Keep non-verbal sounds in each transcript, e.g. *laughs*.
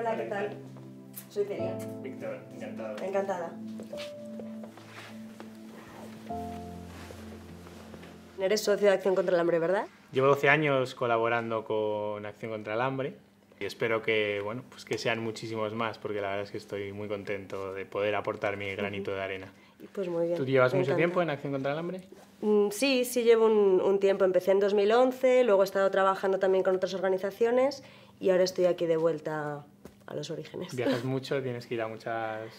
Hola, ¿qué tal? Soy Celia. Víctor, encantado. Encantada. Eres socio de Acción contra el Hambre, ¿verdad? Llevo 12 años colaborando con Acción contra el Hambre y espero que, bueno, pues que sean muchísimos más porque la verdad es que estoy muy contento de poder aportar mi granito de arena. Pues muy bien. ¿Tú llevas mucho tiempo en Acción contra el Hambre? Mm, sí, sí llevo un, un, tiempo. Empecé en 2011, luego he estado trabajando también con otras organizaciones y ahora estoy aquí de vuelta a los orígenes. Viajas *laughs* mucho, tienes que ir a muchas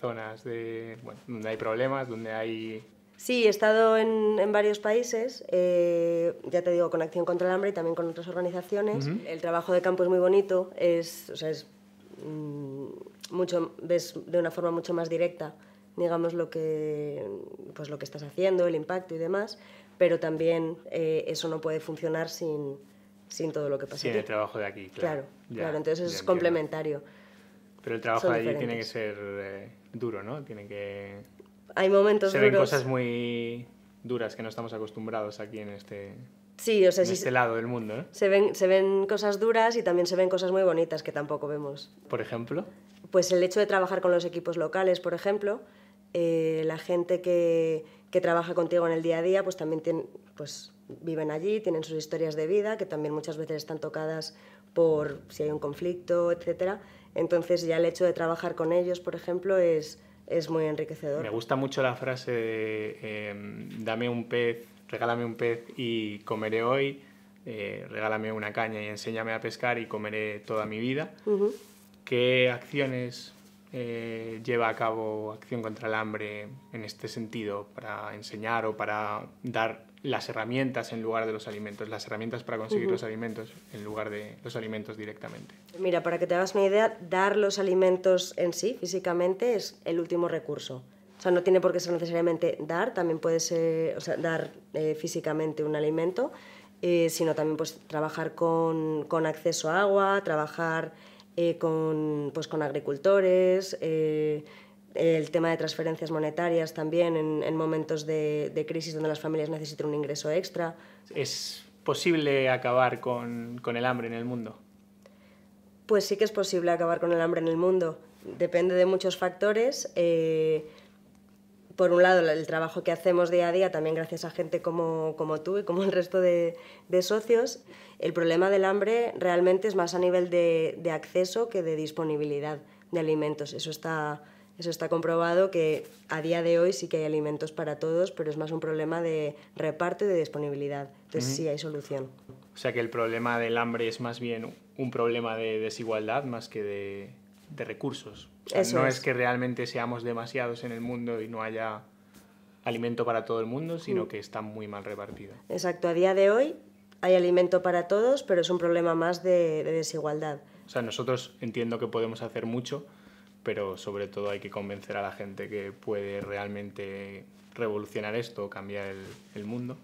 zonas de, donde hay problemas, donde hay... Sí, he estado en, varios países, eh, ya te digo, con Acción contra el Hambre y también con otras organizaciones. El trabajo de campo es muy bonito, es, mm, mucho, ves de una forma mucho más directa, digamos, lo que, pues, lo que estás haciendo, el impacto y demás, pero también eh, eso no puede funcionar sin, sin todo lo que pasa. Sí, el trabajo de aquí, claro. Claro, entonces es complementario. Pero el trabajo de allí tiene que ser eh, duro, ¿no? Tiene que... Hay momentos Se ven cosas muy duras que no estamos acostumbrados aquí en este... Sí, o sea, este lado del mundo, ¿eh? Se ven, se ven cosas duras y también se ven cosas muy bonitas que tampoco vemos. ¿Por ejemplo? Pues el hecho de trabajar con los equipos locales, por ejemplo, eh, la gente que, que, trabaja contigo en el día a día, pues también tiene, pues, viven allí, tienen sus historias de vida, que también muchas veces están tocadas por si hay un conflicto, etc. Entonces ya el hecho de trabajar con ellos, por ejemplo, es, es muy enriquecedor. Me gusta mucho la frase de em, dame un pez, regálame un pez y comeré hoy, eh, regálame una caña y enséñame a pescar y comeré toda mi vida. ¿Qué acciones eh, lleva a cabo Acción contra el Hambre en este sentido para enseñar o para dar las herramientas en lugar de los alimentos, las herramientas para conseguir los alimentos en lugar de los alimentos directamente. Mira, para que te hagas una idea, dar los alimentos en sí físicamente es el último recurso. O sea, no tiene por qué ser necesariamente dar, también puede ser, o sea, dar eh, físicamente un alimento, eh, sino también pues trabajar con, acceso a agua, trabajar eh, con, pues, con agricultores, el tema de transferencias monetarias también en, momentos de, crisis donde las familias necesitan un ingreso extra. ¿Es posible acabar con, con, el hambre en el mundo? Pues sí que es posible acabar con el hambre en el mundo. Depende de muchos factores. Eh, por un lado, el trabajo que hacemos día a día, también gracias a gente como, como tú y como el resto de, socios, el problema del hambre realmente es más a nivel de, de acceso que de disponibilidad de alimentos. Eso está, eso está comprobado que a día de hoy sí que hay alimentos para todos, pero es más un problema de reparto y de disponibilidad. Entonces sí hay solución. O sea que el problema del hambre es más bien un problema de desigualdad más que de, recursos. Eso no es. que realmente seamos demasiados en el mundo y no haya alimento para todo el mundo, sino mm. que está muy mal repartido. Exacto, a día de hoy hay alimento para todos, pero es un problema más de, de desigualdad. O sea, nosotros entiendo que podemos hacer mucho, pero sobre todo hay que convencer a la gente que puede realmente revolucionar esto o cambiar el, mundo.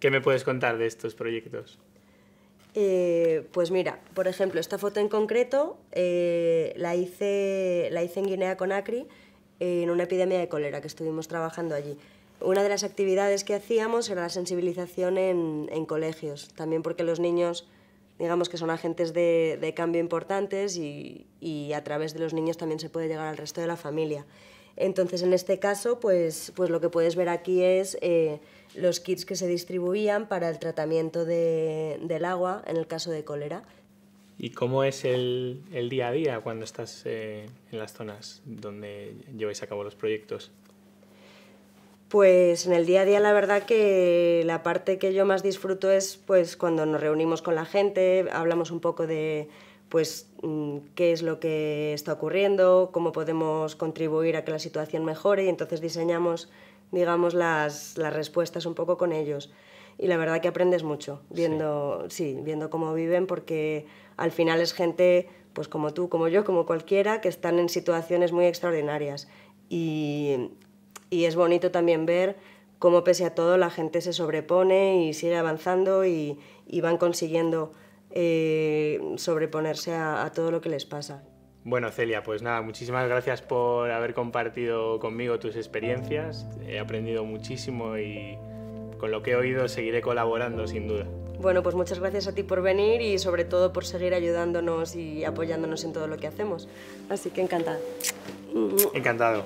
¿Qué me puedes contar de estos proyectos? Eh, pues mira, por ejemplo, esta foto en concreto eh, la, hice, la hice en Guinea Conakry en una epidemia de cólera que estuvimos trabajando allí. Una de las actividades que hacíamos era la sensibilización en colegios, también porque los niños digamos que son agentes de, cambio importantes y, a través de los niños también se puede llegar al resto de la familia. Entonces, en este caso, pues, pues lo que puedes ver aquí es eh, los kits que se distribuían para el tratamiento del agua en el caso de cólera. ¿Y cómo es el, día a día cuando estás eh, en las zonas donde lleváis a cabo los proyectos? Pues en el día a día la verdad que la parte que yo más disfruto es pues cuando nos reunimos con la gente, hablamos un poco de pues mm, qué es lo que está ocurriendo, cómo podemos contribuir a que la situación mejore y entonces diseñamos digamos las, respuestas un poco con ellos. Y la verdad que aprendes mucho viendo, sí. viendo cómo viven porque al final es gente pues como tú, como yo, como cualquiera que están en situaciones muy extraordinarias y y es bonito también ver cómo pese a todo la gente se sobrepone y sigue avanzando y, van consiguiendo eh, sobreponerse a, todo lo que les pasa. Bueno, Celia, pues nada, muchísimas gracias por haber compartido conmigo tus experiencias. He aprendido muchísimo y con lo que he oído seguiré colaborando sin duda. Bueno, pues muchas gracias a ti por venir y sobre todo por seguir ayudándonos y apoyándonos en todo lo que hacemos. Así que Encantado. Encantado.